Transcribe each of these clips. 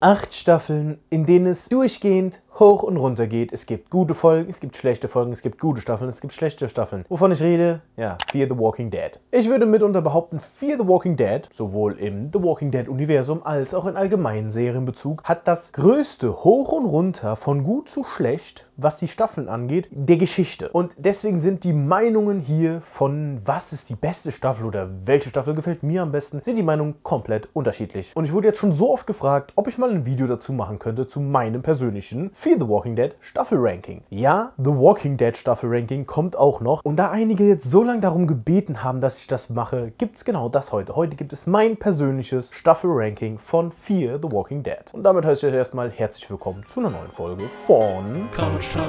acht Staffeln, in denen es durchgehend hoch und runter geht. Es gibt gute Folgen, es gibt schlechte Folgen, es gibt gute Staffeln, es gibt schlechte Staffeln. Wovon ich rede? Ja, Fear the Walking Dead. Ich würde mitunter behaupten, Fear the Walking Dead, sowohl im The Walking Dead Universum als auch in allgemeinen Serienbezug, hat das größte Hoch und Runter von gut zu schlecht, was die Staffeln angeht, der Geschichte. Und deswegen sind die Meinungen hier von was ist die beste Staffel oder welche Staffel gefällt mir am besten, sind die Meinungen komplett unterschiedlich. Und ich wurde jetzt schon so oft gefragt, ob ich mal ein Video dazu machen könnte zu meinem persönlichen Fear Fear the Walking Dead Staffel Ranking. Ja, The Walking Dead Staffel Ranking kommt auch noch. Und da einige jetzt so lange darum gebeten haben, dass ich das mache, gibt es genau das heute. Heute gibt es mein persönliches Staffel Ranking von Fear the Walking Dead. Und damit heiße ich euch erstmal herzlich willkommen zu einer neuen Folge von Couch Time.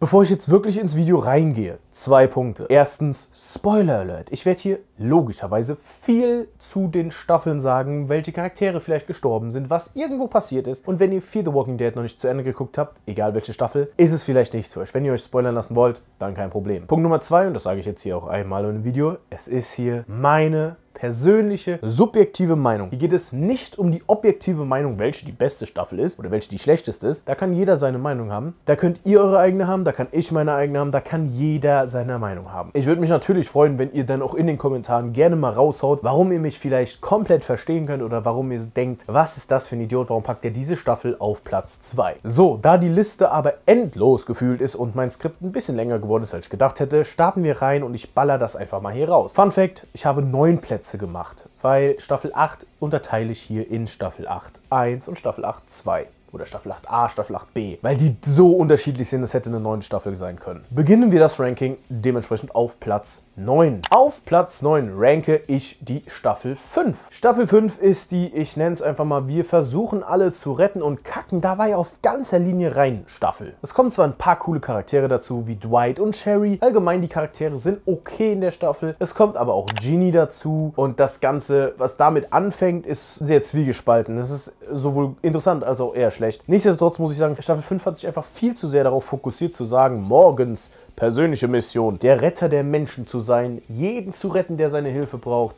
Bevor ich jetzt wirklich ins Video reingehe, zwei Punkte. Erstens, Spoiler Alert. Ich werde hier logischerweise viel zu den Staffeln sagen, welche Charaktere vielleicht gestorben sind, was irgendwo passiert ist. Und wenn ihr Fear the Walking Dead noch nicht zu Ende geguckt habt, egal welche Staffel, ist es vielleicht nichts für euch. Wenn ihr euch spoilern lassen wollt, dann kein Problem. Punkt Nummer zwei, und das sage ich jetzt hier auch einmal in einem Video, es ist hier meine persönliche, subjektive Meinung. Hier geht es nicht um die objektive Meinung, welche die beste Staffel ist oder welche die schlechteste ist. Da kann jeder seine Meinung haben. Da könnt ihr eure eigene haben, da kann ich meine eigene haben, da kann jeder seine Meinung haben. Ich würde mich natürlich freuen, wenn ihr dann auch in den Kommentaren Kommentaren gerne mal raushaut, warum ihr mich vielleicht komplett verstehen könnt oder warum ihr denkt, was ist das für ein Idiot, warum packt ihr diese Staffel auf Platz 2? So, da die Liste aber endlos gefühlt ist und mein Skript ein bisschen länger geworden ist, als ich gedacht hätte, starten wir rein und ich baller das einfach mal hier raus. Fun Fact, ich habe neun Plätze gemacht, weil Staffel 8 unterteile ich hier in Staffel 8 1 und Staffel 8 2 oder Staffel 8a, Staffel 8b, weil die so unterschiedlich sind, es hätte eine neue Staffel sein können. Beginnen wir das Ranking dementsprechend auf Platz 9. Auf Platz 9 ranke ich die Staffel 5. Staffel 5 ist die, ich nenne es einfach mal, wir versuchen alle zu retten und kacken dabei auf ganzer Linie rein Staffel. Es kommen zwar ein paar coole Charaktere dazu, wie Dwight und Sherry, allgemein die Charaktere sind okay in der Staffel, es kommt aber auch Genie dazu und das Ganze, was damit anfängt, ist sehr zwiegespalten. Es ist sowohl interessant als auch eher schlecht. Nichtsdestotrotz muss ich sagen, Staffel 5 hat sich einfach viel zu sehr darauf fokussiert zu sagen, morgens persönliche Mission, der Retter der Menschen zu sein, jeden zu retten, der seine Hilfe braucht.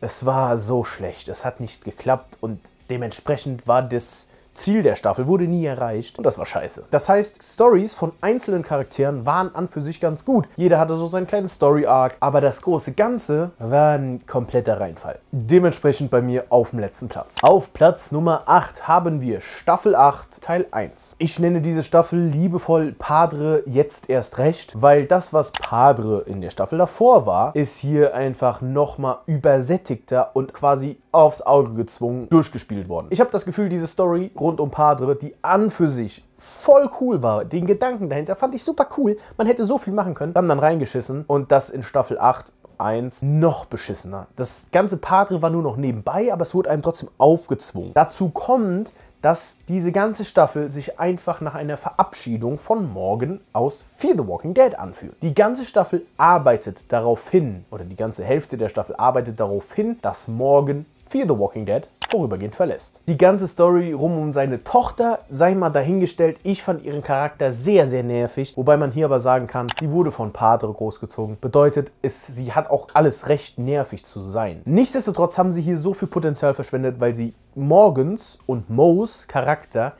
Es war so schlecht, es hat nicht geklappt und dementsprechend war das Ziel der Staffel wurde nie erreicht und das war scheiße. Das heißt, Stories von einzelnen Charakteren waren an für sich ganz gut. Jeder hatte so seinen kleinen Story-Arc, aber das große Ganze war ein kompletter Reinfall. Dementsprechend bei mir auf dem letzten Platz. Auf Platz Nummer 8 haben wir Staffel 8, Teil 1. Ich nenne diese Staffel liebevoll Padre jetzt erst recht, weil das, was Padre in der Staffel davor war, ist hier einfach nochmal übersättigter und quasi aufs Auge gezwungen durchgespielt worden. Ich habe das Gefühl, diese Story rund um Padre, die an für sich voll cool war, den Gedanken dahinter fand ich super cool, man hätte so viel machen können, haben dann reingeschissen und das in Staffel 8 1 noch beschissener. Das ganze Padre war nur noch nebenbei, aber es wurde einem trotzdem aufgezwungen. Dazu kommt, dass diese ganze Staffel sich einfach nach einer Verabschiedung von Morgan aus Fear the Walking Dead anfühlt. Die ganze Staffel arbeitet darauf hin, oder die ganze Hälfte der Staffel arbeitet darauf hin, dass Morgan Fear the Walking Dead vorübergehend verlässt. Die ganze Story rum um seine Tochter sei mal dahingestellt. Ich fand ihren Charakter sehr, sehr nervig, wobei man hier aber sagen kann, sie wurde von Padre großgezogen. Bedeutet, es, sie hat auch alles recht, nervig zu sein. Nichtsdestotrotz haben sie hier so viel Potenzial verschwendet, weil sie Morgans und Moes Charakter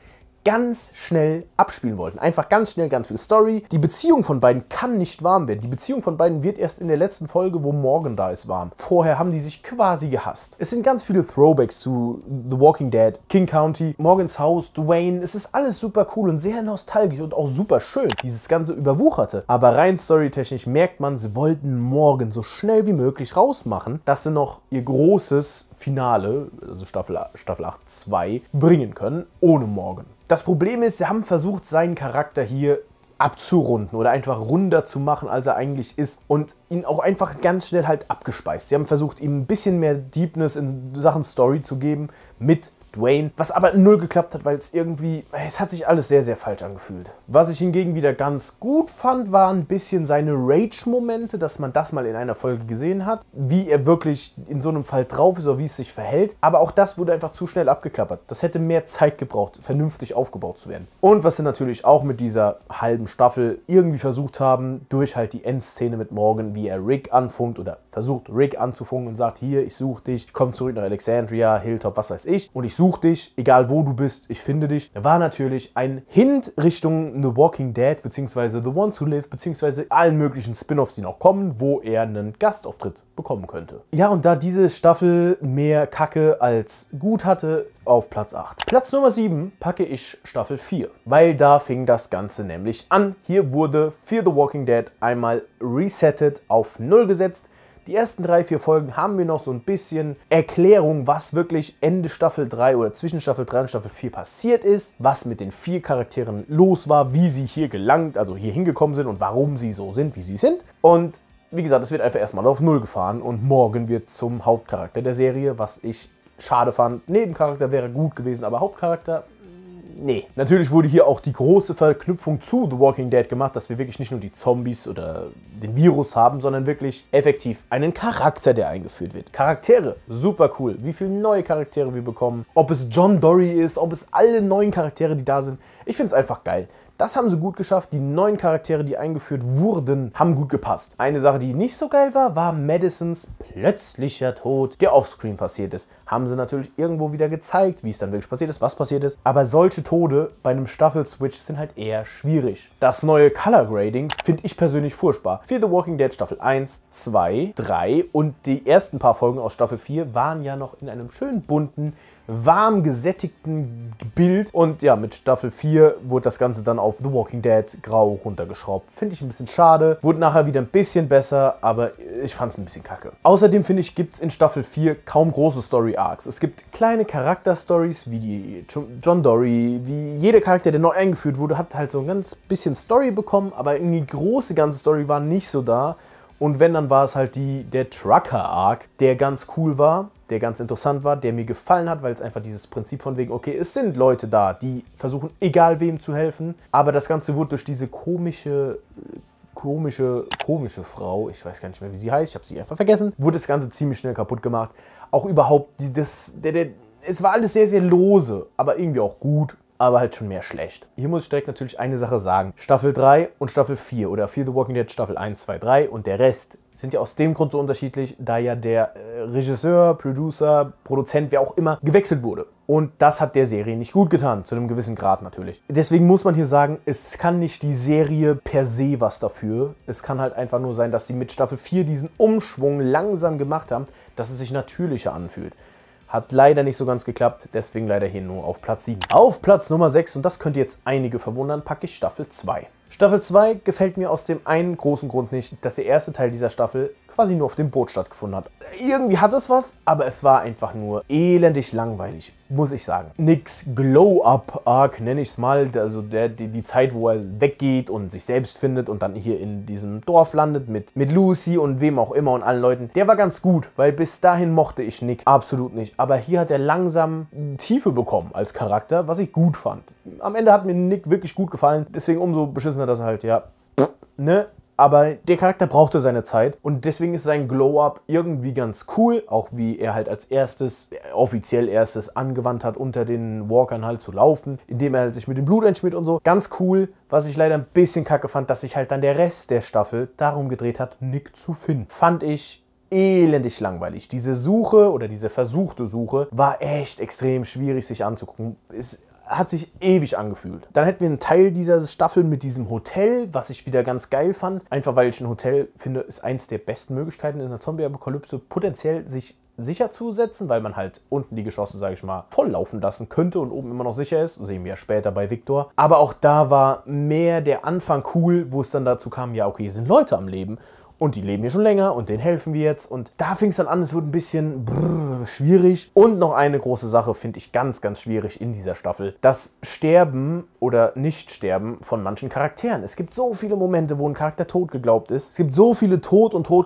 ganz schnell abspielen wollten. Einfach ganz schnell ganz viel Story. Die Beziehung von beiden kann nicht warm werden. Die Beziehung von beiden wird erst in der letzten Folge, wo Morgan da ist, warm. Vorher haben die sich quasi gehasst. Es sind ganz viele Throwbacks zu The Walking Dead, King County, Morgans Haus, Dwayne. Es ist alles super cool und sehr nostalgisch und auch super schön. Dieses ganze überwucherte. Aber rein storytechnisch merkt man, sie wollten Morgan so schnell wie möglich rausmachen, dass sie noch ihr großes Finale, also Staffel, Staffel 8 2, bringen können, ohne Morgan. Das Problem ist, sie haben versucht, seinen Charakter hier abzurunden oder einfach runder zu machen, als er eigentlich ist und ihn auch einfach ganz schnell halt abgespeist. Sie haben versucht, ihm ein bisschen mehr Deepness in Sachen Story zu geben mit Dwayne, was aber null geklappt hat, weil es irgendwie, es hat sich alles sehr, sehr falsch angefühlt. Was ich hingegen wieder ganz gut fand, waren ein bisschen seine Rage-Momente, dass man das mal in einer Folge gesehen hat, wie er wirklich in so einem Fall drauf ist oder wie es sich verhält. Aber auch das wurde einfach zu schnell abgeklappert. Das hätte mehr Zeit gebraucht, vernünftig aufgebaut zu werden. Und was sie natürlich auch mit dieser halben Staffel irgendwie versucht haben, durch halt die Endszene mit Morgan, wie er Rick anfunkt oder versucht Rick anzufunken und sagt, hier, ich suche dich, komm zurück nach Alexandria, Hilltop, was weiß ich. Und ich suche dich, egal wo du bist, ich finde dich. Da war natürlich ein Hint Richtung The Walking Dead, beziehungsweise The Ones Who Live, beziehungsweise allen möglichen Spin-Offs, die noch kommen, wo er einen Gastauftritt bekommen könnte. Ja, und da diese Staffel mehr Kacke als gut hatte, auf Platz 8. Platz Nummer 7 packe ich Staffel 4, weil da fing das Ganze nämlich an. Hier wurde Fear the Walking Dead einmal resettet, auf 0 gesetzt, die ersten drei, vier Folgen haben wir noch so ein bisschen Erklärung, was wirklich Ende Staffel 3 oder zwischen Staffel 3 und Staffel 4 passiert ist, was mit den vier Charakteren los war, wie sie hier gelangt, also hier hingekommen sind und warum sie so sind, wie sie sind. Und wie gesagt, es wird einfach erstmal auf Null gefahren und morgen wird zum Hauptcharakter der Serie, was ich schade fand. Nebencharakter wäre gut gewesen, aber Hauptcharakter nee. Natürlich wurde hier auch die große Verknüpfung zu The Walking Dead gemacht, dass wir wirklich nicht nur die Zombies oder den Virus haben, sondern wirklich effektiv einen Charakter, der eingeführt wird. Charaktere, super cool. Wie viele neue Charaktere wir bekommen. Ob es John Dory ist, ob es alle neuen Charaktere, die da sind. Ich finde es einfach geil. Das haben sie gut geschafft. Die neuen Charaktere, die eingeführt wurden, haben gut gepasst. Eine Sache, die nicht so geil war, war Madisons plötzlicher Tod, der offscreen passiert ist. Haben sie natürlich irgendwo wieder gezeigt, wie es dann wirklich passiert ist, was passiert ist. Aber solche Tode bei einem Staffel-Switch sind halt eher schwierig. Das neue Color Grading finde ich persönlich furchtbar. Für The Walking Dead Staffel 1, 2, 3 und die ersten paar Folgen aus Staffel 4 waren ja noch in einem schönen bunten warm gesättigten Bild. Und ja, mit Staffel 4 wurde das Ganze dann auf The Walking Dead grau runtergeschraubt. Finde ich ein bisschen schade. Wurde nachher wieder ein bisschen besser, aber ich fand es ein bisschen kacke. Außerdem finde ich, gibt es in Staffel 4 kaum große Story-Arcs. Es gibt kleine Charakter-Stories wie die John Dory, wie jeder Charakter, der neu eingeführt wurde, hat halt so ein ganz bisschen Story bekommen, aber irgendwie große ganze Story war nicht so da. Und wenn, dann war es halt die, der Trucker-Arc, der ganz cool war der ganz interessant war, der mir gefallen hat, weil es einfach dieses Prinzip von wegen, okay, es sind Leute da, die versuchen, egal wem zu helfen, aber das Ganze wurde durch diese komische komische, komische Frau, ich weiß gar nicht mehr, wie sie heißt, ich habe sie einfach vergessen, wurde das Ganze ziemlich schnell kaputt gemacht. Auch überhaupt, das, der, der, es war alles sehr, sehr lose, aber irgendwie auch gut aber halt schon mehr schlecht. Hier muss ich direkt natürlich eine Sache sagen. Staffel 3 und Staffel 4 oder Fear the Walking Dead Staffel 1, 2, 3 und der Rest sind ja aus dem Grund so unterschiedlich, da ja der äh, Regisseur, Producer, Produzent, wer auch immer, gewechselt wurde. Und das hat der Serie nicht gut getan, zu einem gewissen Grad natürlich. Deswegen muss man hier sagen, es kann nicht die Serie per se was dafür. Es kann halt einfach nur sein, dass sie mit Staffel 4 diesen Umschwung langsam gemacht haben, dass es sich natürlicher anfühlt. Hat leider nicht so ganz geklappt, deswegen leider hier nur auf Platz 7. Auf Platz Nummer 6, und das könnte jetzt einige verwundern, packe ich Staffel 2. Staffel 2 gefällt mir aus dem einen großen Grund nicht, dass der erste Teil dieser Staffel quasi nur auf dem Boot stattgefunden hat. Irgendwie hat es was, aber es war einfach nur elendig langweilig, muss ich sagen. Nix Glow-Up-Arc nenne ich es mal, also der, die, die Zeit, wo er weggeht und sich selbst findet und dann hier in diesem Dorf landet mit, mit Lucy und wem auch immer und allen Leuten, der war ganz gut, weil bis dahin mochte ich Nick absolut nicht. Aber hier hat er langsam Tiefe bekommen als Charakter, was ich gut fand. Am Ende hat mir Nick wirklich gut gefallen, deswegen umso beschissener, dass er halt, ja, ne, aber der Charakter brauchte seine Zeit und deswegen ist sein Glow-Up irgendwie ganz cool, auch wie er halt als erstes, offiziell erstes, angewandt hat, unter den Walkern halt zu laufen, indem er halt sich mit dem Blut entschmiert und so. Ganz cool, was ich leider ein bisschen kacke fand, dass sich halt dann der Rest der Staffel darum gedreht hat, Nick zu finden. Fand ich elendig langweilig. Diese Suche oder diese versuchte Suche war echt extrem schwierig sich anzugucken. Ist hat sich ewig angefühlt. Dann hätten wir einen Teil dieser Staffel mit diesem Hotel, was ich wieder ganz geil fand. Einfach weil ich ein Hotel finde, ist eins der besten Möglichkeiten in der Zombie-Apokalypse potenziell sich sicher zu setzen, weil man halt unten die Geschosse, sage ich mal, voll laufen lassen könnte und oben immer noch sicher ist. Sehen wir ja später bei Victor. Aber auch da war mehr der Anfang cool, wo es dann dazu kam, ja, okay, hier sind Leute am Leben und die leben hier schon länger und denen helfen wir jetzt. Und da fing es dann an, es wurde ein bisschen brrr, schwierig. Und noch eine große Sache finde ich ganz, ganz schwierig in dieser Staffel. Das Sterben oder Nicht-Sterben von manchen Charakteren. Es gibt so viele Momente, wo ein Charakter tot geglaubt ist. Es gibt so viele tot und tot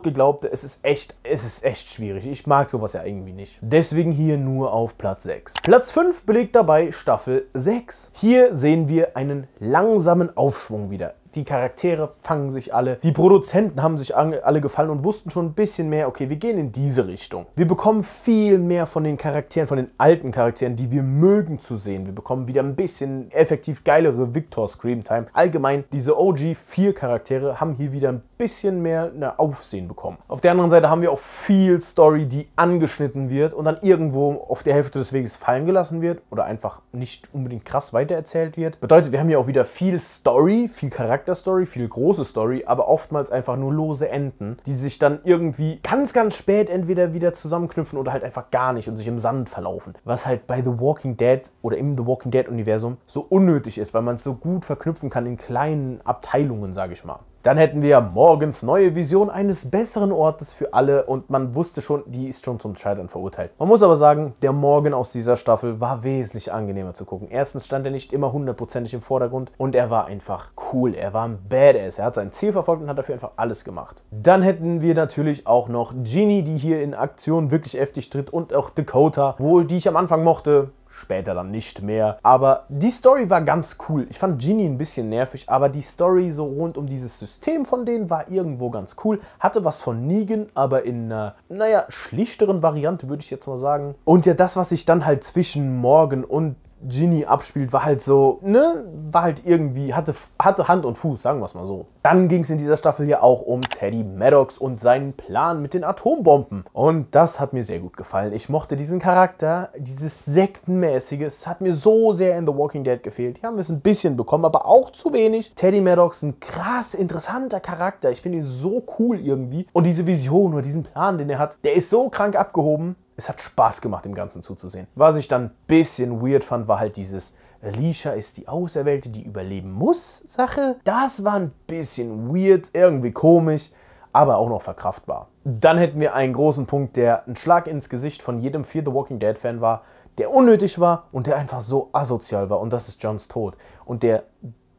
Es ist echt, es ist echt schwierig. Ich mag sowas ja irgendwie nicht. Deswegen hier nur auf Platz 6. Platz 5 belegt dabei Staffel 6. Hier sehen wir einen langsamen Aufschwung wieder. Die Charaktere fangen sich alle. Die Produzenten haben sich alle gefallen und wussten schon ein bisschen mehr, okay, wir gehen in diese Richtung. Wir bekommen viel mehr von den Charakteren, von den alten Charakteren, die wir mögen zu sehen. Wir bekommen wieder ein bisschen effektiv geilere Victor Screamtime. Allgemein, diese OG 4 Charaktere haben hier wieder ein bisschen mehr eine Aufsehen bekommen. Auf der anderen Seite haben wir auch viel Story, die angeschnitten wird und dann irgendwo auf der Hälfte des Weges fallen gelassen wird oder einfach nicht unbedingt krass weitererzählt wird. Bedeutet, wir haben hier auch wieder viel Story, viel Charakter Charakterstory, viel große Story, aber oftmals einfach nur lose Enden, die sich dann irgendwie ganz, ganz spät entweder wieder zusammenknüpfen oder halt einfach gar nicht und sich im Sand verlaufen. Was halt bei The Walking Dead oder im The Walking Dead Universum so unnötig ist, weil man es so gut verknüpfen kann in kleinen Abteilungen, sage ich mal. Dann hätten wir morgens neue Vision eines besseren Ortes für alle und man wusste schon, die ist schon zum Scheitern verurteilt. Man muss aber sagen, der Morgen aus dieser Staffel war wesentlich angenehmer zu gucken. Erstens stand er nicht immer hundertprozentig im Vordergrund und er war einfach cool, er war ein Badass, er hat sein Ziel verfolgt und hat dafür einfach alles gemacht. Dann hätten wir natürlich auch noch Genie, die hier in Aktion wirklich heftig tritt und auch Dakota, wohl die ich am Anfang mochte, später dann nicht mehr. Aber die Story war ganz cool. Ich fand Genie ein bisschen nervig, aber die Story so rund um dieses System von denen war irgendwo ganz cool. Hatte was von Negan, aber in einer, naja, schlichteren Variante, würde ich jetzt mal sagen. Und ja, das, was sich dann halt zwischen Morgan und Genie abspielt, war halt so, ne, war halt irgendwie, hatte, hatte Hand und Fuß, sagen wir es mal so. Dann ging es in dieser Staffel ja auch um Teddy Maddox und seinen Plan mit den Atombomben. Und das hat mir sehr gut gefallen. Ich mochte diesen Charakter, dieses Sektenmäßige, es hat mir so sehr in The Walking Dead gefehlt. Hier haben wir es ein bisschen bekommen, aber auch zu wenig. Teddy Maddox, ein krass interessanter Charakter. Ich finde ihn so cool irgendwie. Und diese Vision oder diesen Plan, den er hat, der ist so krank abgehoben. Es hat Spaß gemacht, dem Ganzen zuzusehen. Was ich dann ein bisschen weird fand, war halt dieses Alicia ist die Auserwählte, die überleben muss Sache. Das war ein bisschen weird, irgendwie komisch, aber auch noch verkraftbar. Dann hätten wir einen großen Punkt, der ein Schlag ins Gesicht von jedem Fear the Walking Dead Fan war, der unnötig war und der einfach so asozial war und das ist Johns Tod. Und der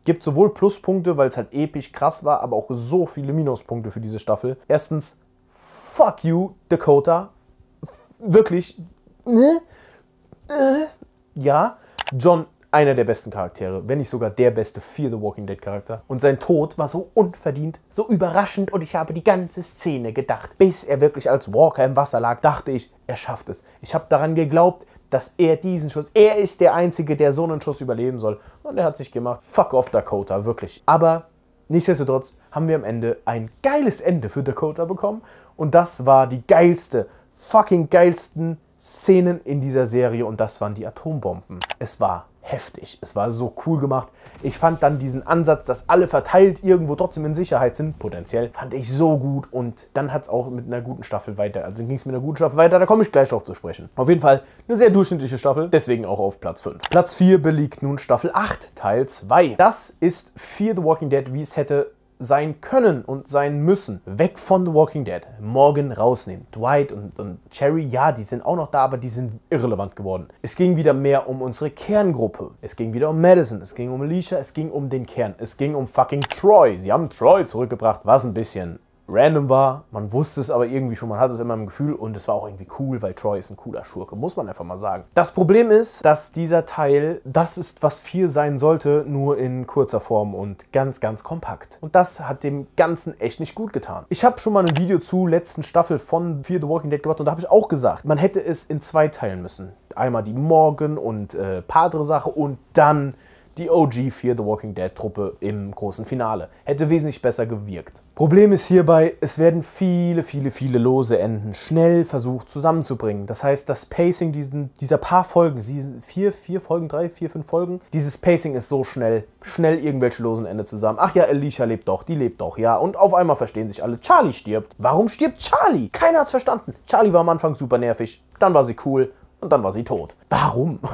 gibt sowohl Pluspunkte, weil es halt episch krass war, aber auch so viele Minuspunkte für diese Staffel. Erstens, fuck you, Dakota, wirklich, ne? Äh, ja, John einer der besten Charaktere, wenn nicht sogar der beste Fear the Walking Dead Charakter. Und sein Tod war so unverdient, so überraschend und ich habe die ganze Szene gedacht. Bis er wirklich als Walker im Wasser lag, dachte ich, er schafft es. Ich habe daran geglaubt, dass er diesen Schuss, er ist der Einzige, der so einen Schuss überleben soll. Und er hat sich gemacht. Fuck off Dakota, wirklich. Aber nichtsdestotrotz haben wir am Ende ein geiles Ende für Dakota bekommen und das war die geilste fucking geilsten Szenen in dieser Serie und das waren die Atombomben. Es war heftig, es war so cool gemacht. Ich fand dann diesen Ansatz, dass alle verteilt irgendwo trotzdem in Sicherheit sind, potenziell, fand ich so gut und dann hat es auch mit einer guten Staffel weiter, also ging es mit einer guten Staffel weiter, da komme ich gleich drauf zu sprechen. Auf jeden Fall eine sehr durchschnittliche Staffel, deswegen auch auf Platz 5. Platz 4 belegt nun Staffel 8, Teil 2. Das ist Fear the Walking Dead, wie es hätte sein können und sein müssen. Weg von The Walking Dead. Morgan rausnehmen. Dwight und, und Cherry, ja, die sind auch noch da, aber die sind irrelevant geworden. Es ging wieder mehr um unsere Kerngruppe. Es ging wieder um Madison. Es ging um Alicia. Es ging um den Kern. Es ging um fucking Troy. Sie haben Troy zurückgebracht, was ein bisschen random war. Man wusste es aber irgendwie schon, man hatte es immer im Gefühl und es war auch irgendwie cool, weil Troy ist ein cooler Schurke, muss man einfach mal sagen. Das Problem ist, dass dieser Teil das ist, was 4 sein sollte, nur in kurzer Form und ganz, ganz kompakt. Und das hat dem Ganzen echt nicht gut getan. Ich habe schon mal ein Video zu letzten Staffel von 4 The Walking Dead gemacht und da habe ich auch gesagt, man hätte es in zwei teilen müssen. Einmal die Morgan und äh, Padre-Sache und dann die OG Fear the Walking Dead Truppe im großen Finale. Hätte wesentlich besser gewirkt. Problem ist hierbei, es werden viele, viele, viele lose Enden schnell versucht zusammenzubringen. Das heißt, das Pacing diesen, dieser paar Folgen, vier, vier Folgen, drei, vier, fünf Folgen, dieses Pacing ist so schnell, schnell irgendwelche losen Enden zusammen. Ach ja, Alicia lebt doch, die lebt doch, ja. Und auf einmal verstehen sich alle, Charlie stirbt. Warum stirbt Charlie? Keiner hat's verstanden. Charlie war am Anfang super nervig, dann war sie cool und dann war sie tot. Warum?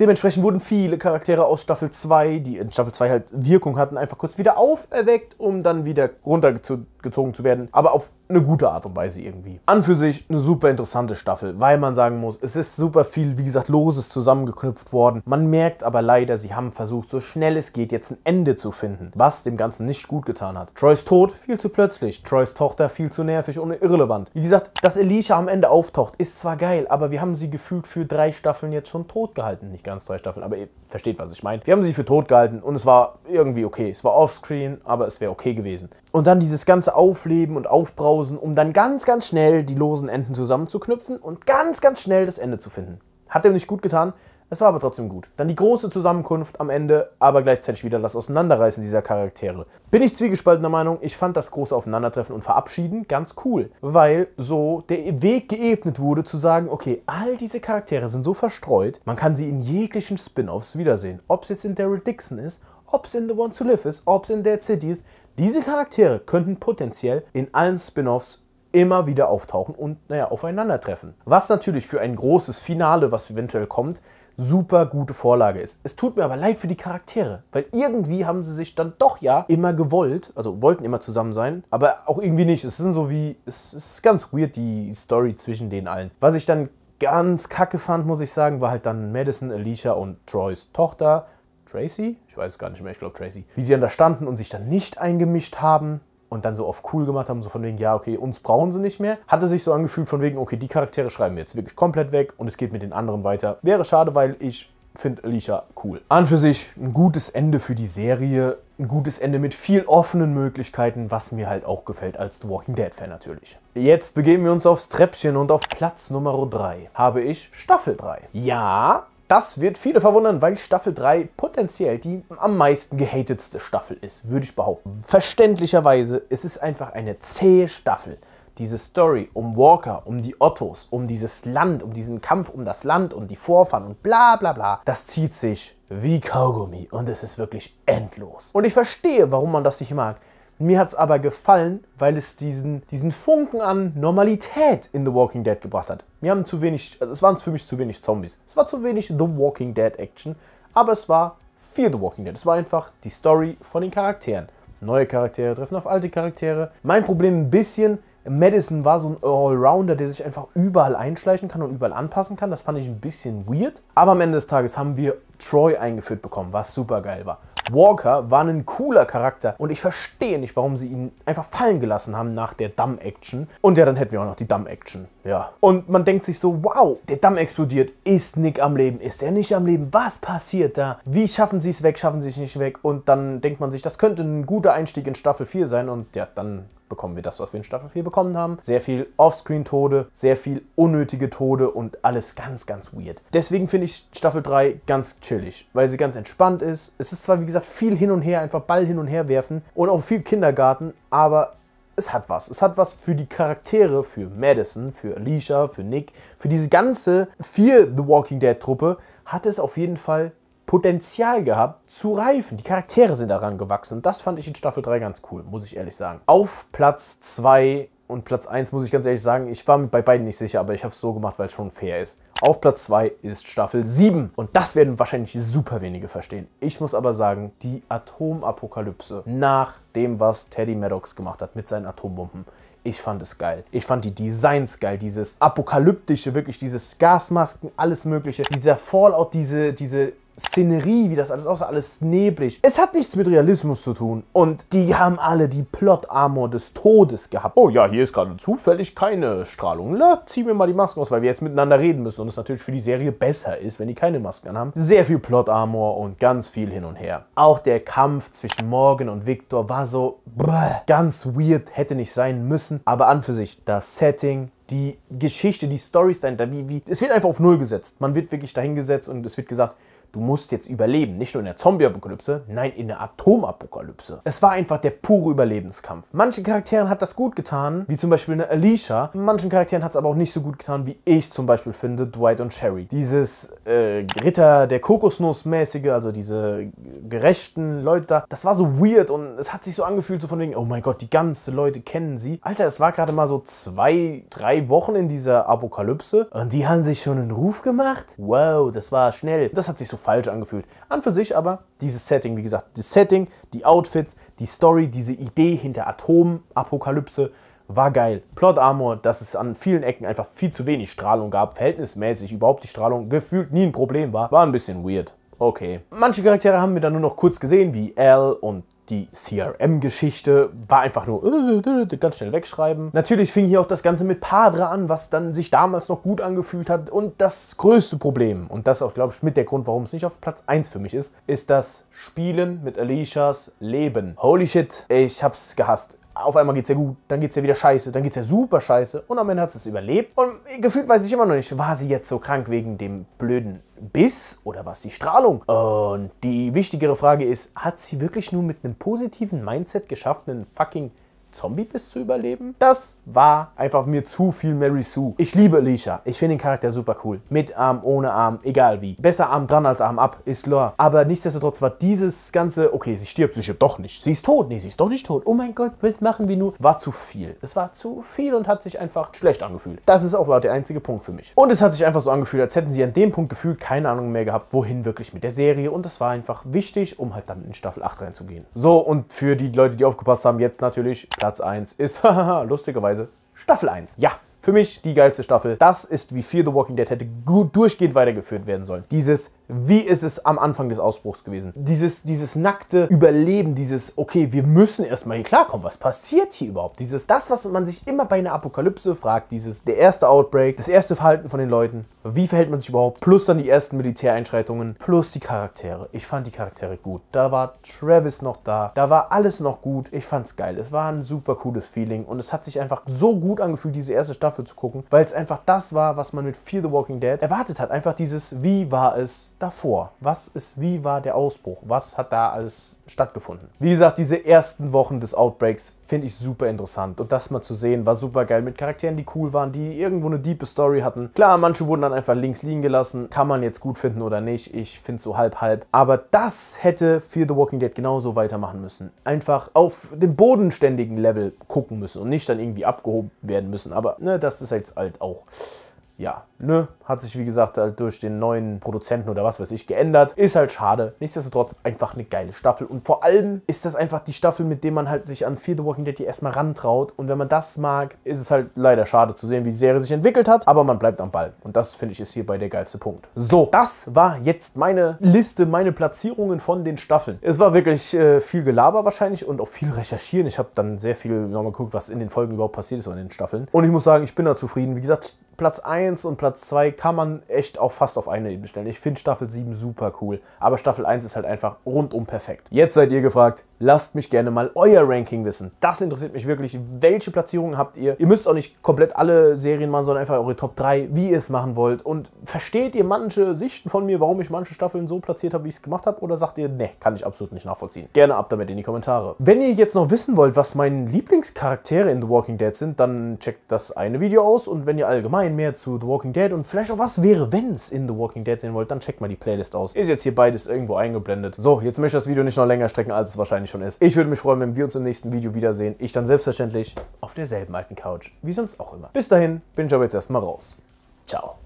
Dementsprechend wurden viele Charaktere aus Staffel 2, die in Staffel 2 halt Wirkung hatten, einfach kurz wieder auferweckt, um dann wieder runter zu gezogen zu werden, aber auf eine gute Art und Weise irgendwie. An für sich eine super interessante Staffel, weil man sagen muss, es ist super viel, wie gesagt, Loses zusammengeknüpft worden. Man merkt aber leider, sie haben versucht, so schnell es geht, jetzt ein Ende zu finden, was dem Ganzen nicht gut getan hat. Troys Tod viel zu plötzlich, Troys Tochter viel zu nervig und irrelevant. Wie gesagt, dass Alicia am Ende auftaucht, ist zwar geil, aber wir haben sie gefühlt für drei Staffeln jetzt schon tot gehalten. Nicht ganz drei Staffeln, aber ihr versteht, was ich meine. Wir haben sie für tot gehalten und es war irgendwie okay. Es war offscreen, aber es wäre okay gewesen. Und dann dieses ganze aufleben und aufbrausen, um dann ganz, ganz schnell die losen Enden zusammenzuknüpfen und ganz, ganz schnell das Ende zu finden. Hat dem nicht gut getan, es war aber trotzdem gut. Dann die große Zusammenkunft am Ende, aber gleichzeitig wieder das Auseinanderreißen dieser Charaktere. Bin ich zwiegespaltener Meinung, ich fand das große Aufeinandertreffen und Verabschieden ganz cool, weil so der Weg geebnet wurde zu sagen, okay, all diese Charaktere sind so verstreut, man kann sie in jeglichen Spin-offs wiedersehen. Ob es jetzt in Daryl Dixon ist, ob es in The One to Live ist, ob es in Dead City ist, diese Charaktere könnten potenziell in allen Spin-offs immer wieder auftauchen und naja, aufeinandertreffen. Was natürlich für ein großes Finale, was eventuell kommt, super gute Vorlage ist. Es tut mir aber leid für die Charaktere, weil irgendwie haben sie sich dann doch ja immer gewollt, also wollten immer zusammen sein, aber auch irgendwie nicht. Es sind so wie, es ist ganz weird, die Story zwischen den allen. Was ich dann ganz kacke fand, muss ich sagen, war halt dann Madison, Alicia und Troys Tochter Tracy, ich weiß es gar nicht mehr, ich glaube Tracy, wie die dann da standen und sich dann nicht eingemischt haben und dann so oft cool gemacht haben, so von wegen, ja, okay, uns brauchen sie nicht mehr, hatte sich so angefühlt von wegen, okay, die Charaktere schreiben wir jetzt wirklich komplett weg und es geht mit den anderen weiter. Wäre schade, weil ich finde Alicia cool. An für sich ein gutes Ende für die Serie, ein gutes Ende mit viel offenen Möglichkeiten, was mir halt auch gefällt als The Walking Dead Fan natürlich. Jetzt begeben wir uns aufs Treppchen und auf Platz Nummer 3 habe ich Staffel 3. Ja, das wird viele verwundern, weil Staffel 3 potenziell die am meisten gehatetste Staffel ist, würde ich behaupten. Verständlicherweise, es ist einfach eine zähe Staffel. Diese Story um Walker, um die Ottos, um dieses Land, um diesen Kampf um das Land und die Vorfahren und bla bla bla, das zieht sich wie Kaugummi und es ist wirklich endlos. Und ich verstehe, warum man das nicht mag. Mir hat es aber gefallen, weil es diesen, diesen Funken an Normalität in The Walking Dead gebracht hat. Wir haben zu wenig, also es waren für mich zu wenig Zombies. Es war zu wenig The Walking Dead Action, aber es war viel The Walking Dead. Es war einfach die Story von den Charakteren. Neue Charaktere treffen auf alte Charaktere. Mein Problem ein bisschen, Madison war so ein Allrounder, der sich einfach überall einschleichen kann und überall anpassen kann. Das fand ich ein bisschen weird. Aber am Ende des Tages haben wir Troy eingeführt bekommen, was super geil war. Walker war ein cooler Charakter und ich verstehe nicht, warum sie ihn einfach fallen gelassen haben nach der Damm-Action. Und ja, dann hätten wir auch noch die Damm-Action. Ja. Und man denkt sich so, wow, der Damm explodiert. Ist Nick am Leben? Ist er nicht am Leben? Was passiert da? Wie schaffen sie es weg? Schaffen sie es nicht weg? Und dann denkt man sich, das könnte ein guter Einstieg in Staffel 4 sein. Und ja, dann bekommen wir das, was wir in Staffel 4 bekommen haben. Sehr viel Offscreen-Tode, sehr viel unnötige Tode und alles ganz, ganz weird. Deswegen finde ich Staffel 3 ganz chillig, weil sie ganz entspannt ist. Es ist zwar, wie gesagt, viel hin und her, einfach Ball hin und her werfen und auch viel Kindergarten, aber es hat was. Es hat was für die Charaktere, für Madison, für Alicia, für Nick, für diese ganze vier The Walking Dead Truppe hat es auf jeden Fall Potenzial gehabt zu reifen. Die Charaktere sind daran gewachsen und das fand ich in Staffel 3 ganz cool, muss ich ehrlich sagen. Auf Platz 2 und Platz 1 muss ich ganz ehrlich sagen, ich war mir bei beiden nicht sicher, aber ich habe es so gemacht, weil es schon fair ist. Auf Platz 2 ist Staffel 7. Und das werden wahrscheinlich super wenige verstehen. Ich muss aber sagen, die Atomapokalypse nach dem, was Teddy Maddox gemacht hat mit seinen Atombomben. Ich fand es geil. Ich fand die Designs geil. Dieses apokalyptische, wirklich dieses Gasmasken, alles mögliche. Dieser Fallout, diese, diese Szenerie, wie das alles aussah, alles neblig. Es hat nichts mit Realismus zu tun. Und die haben alle die Plot-Armor des Todes gehabt. Oh ja, hier ist gerade zufällig keine Strahlung. Na, ziehen wir mal die Masken aus, weil wir jetzt miteinander reden müssen. Und es natürlich für die Serie besser ist, wenn die keine Masken haben. Sehr viel Plot-Armor und ganz viel hin und her. Auch der Kampf zwischen Morgan und Victor war so brr, ganz weird, hätte nicht sein müssen. Aber an für sich, das Setting, die Geschichte, die Storys dahinter, wie, wie, es wird einfach auf Null gesetzt. Man wird wirklich dahingesetzt und es wird gesagt, Du musst jetzt überleben. Nicht nur in der Zombie-Apokalypse, nein, in der Atomapokalypse. Es war einfach der pure Überlebenskampf. Manchen Charakteren hat das gut getan, wie zum Beispiel eine Alicia. Manchen Charakteren hat es aber auch nicht so gut getan, wie ich zum Beispiel finde, Dwight und Sherry. Dieses äh, Ritter der Kokosnuss-mäßige, also diese gerechten Leute da, das war so weird und es hat sich so angefühlt, so von wegen, oh mein Gott, die ganzen Leute kennen sie. Alter, es war gerade mal so zwei, drei Wochen in dieser Apokalypse und die haben sich schon einen Ruf gemacht. Wow, das war schnell. Das hat sich so falsch angefühlt. An für sich aber dieses Setting, wie gesagt, das Setting, die Outfits, die Story, diese Idee hinter Atomapokalypse war geil. Plot Armor, dass es an vielen Ecken einfach viel zu wenig Strahlung gab, verhältnismäßig überhaupt die Strahlung gefühlt nie ein Problem war, war ein bisschen weird. Okay. Manche Charaktere haben wir dann nur noch kurz gesehen, wie Al und die CRM-Geschichte war einfach nur äh, ganz schnell wegschreiben. Natürlich fing hier auch das Ganze mit Padre an, was dann sich damals noch gut angefühlt hat. Und das größte Problem, und das auch, glaube ich, mit der Grund, warum es nicht auf Platz 1 für mich ist, ist das Spielen mit Alishas Leben. Holy shit, ich hab's gehasst auf einmal geht's ja gut, dann geht's ja wieder scheiße, dann geht's ja super scheiße und am Ende hat sie es überlebt. Und gefühlt weiß ich immer noch nicht, war sie jetzt so krank wegen dem blöden Biss oder was die Strahlung? Und die wichtigere Frage ist, hat sie wirklich nur mit einem positiven Mindset geschafft, einen fucking Zombie-Biss zu überleben? Das war einfach mir zu viel Mary Sue. Ich liebe Alicia. Ich finde den Charakter super cool. Mit Arm, ohne Arm, egal wie. Besser Arm dran als Arm ab, ist klar. Aber nichtsdestotrotz war dieses ganze, okay, sie stirbt, sie stirbt doch nicht. Sie ist tot, nee, sie ist doch nicht tot. Oh mein Gott, was machen wir nur? War zu viel. Es war zu viel und hat sich einfach schlecht angefühlt. Das ist auch der einzige Punkt für mich. Und es hat sich einfach so angefühlt, als hätten sie an dem Punkt gefühlt keine Ahnung mehr gehabt, wohin wirklich mit der Serie. Und das war einfach wichtig, um halt dann in Staffel 8 reinzugehen. So, und für die Leute, die aufgepasst haben, jetzt natürlich Platz 1 ist, lustigerweise, Staffel 1. Ja, für mich die geilste Staffel. Das ist, wie Fear the Walking Dead hätte gut durchgehend weitergeführt werden sollen. Dieses, wie ist es am Anfang des Ausbruchs gewesen? Dieses, dieses nackte Überleben, dieses, okay, wir müssen erstmal hier klarkommen. Was passiert hier überhaupt? Dieses, das, was man sich immer bei einer Apokalypse fragt, dieses, der erste Outbreak, das erste Verhalten von den Leuten. Wie verhält man sich überhaupt? Plus dann die ersten Militäreinschreitungen, plus die Charaktere. Ich fand die Charaktere gut. Da war Travis noch da, da war alles noch gut. Ich fand's geil. Es war ein super cooles Feeling und es hat sich einfach so gut angefühlt, diese erste Staffel zu gucken, weil es einfach das war, was man mit Fear the Walking Dead erwartet hat. Einfach dieses, wie war es davor? Was ist, wie war der Ausbruch? Was hat da alles stattgefunden? Wie gesagt, diese ersten Wochen des Outbreaks finde ich super interessant und das mal zu sehen war super geil mit Charakteren, die cool waren, die irgendwo eine diepe Story hatten. Klar, manche wurden dann dann einfach links liegen gelassen. Kann man jetzt gut finden oder nicht. Ich finde es so halb-halb. Aber das hätte Fear the Walking Dead genauso weitermachen müssen. Einfach auf dem bodenständigen Level gucken müssen und nicht dann irgendwie abgehoben werden müssen. Aber ne, das ist jetzt halt auch ja, nö, hat sich wie gesagt halt durch den neuen Produzenten oder was weiß ich geändert. Ist halt schade. Nichtsdestotrotz einfach eine geile Staffel. Und vor allem ist das einfach die Staffel, mit der man halt sich an Fear the Walking Dead erstmal rantraut. Und wenn man das mag, ist es halt leider schade zu sehen, wie die Serie sich entwickelt hat. Aber man bleibt am Ball. Und das finde ich ist hierbei der geilste Punkt. So, das war jetzt meine Liste, meine Platzierungen von den Staffeln. Es war wirklich äh, viel Gelaber wahrscheinlich und auch viel recherchieren. Ich habe dann sehr viel nochmal geguckt, was in den Folgen überhaupt passiert ist in den Staffeln. Und ich muss sagen, ich bin da zufrieden. Wie gesagt, Platz 1 und Platz 2 kann man echt auch fast auf eine Ebene stellen. Ich finde Staffel 7 super cool, aber Staffel 1 ist halt einfach rundum perfekt. Jetzt seid ihr gefragt, lasst mich gerne mal euer Ranking wissen. Das interessiert mich wirklich. Welche Platzierungen habt ihr? Ihr müsst auch nicht komplett alle Serien machen, sondern einfach eure Top 3, wie ihr es machen wollt. Und versteht ihr manche Sichten von mir, warum ich manche Staffeln so platziert habe, wie ich es gemacht habe? Oder sagt ihr, nee, kann ich absolut nicht nachvollziehen? Gerne ab damit in die Kommentare. Wenn ihr jetzt noch wissen wollt, was meine Lieblingscharaktere in The Walking Dead sind, dann checkt das eine Video aus. Und wenn ihr allgemein allgemein mehr zu The Walking Dead und vielleicht auch was wäre, wenn es in The Walking Dead sehen wollt, dann checkt mal die Playlist aus. Ist jetzt hier beides irgendwo eingeblendet. So, jetzt möchte ich das Video nicht noch länger strecken, als es wahrscheinlich schon ist. Ich würde mich freuen, wenn wir uns im nächsten Video wiedersehen. Ich dann selbstverständlich auf derselben alten Couch, wie sonst auch immer. Bis dahin bin ich aber jetzt erstmal raus. Ciao.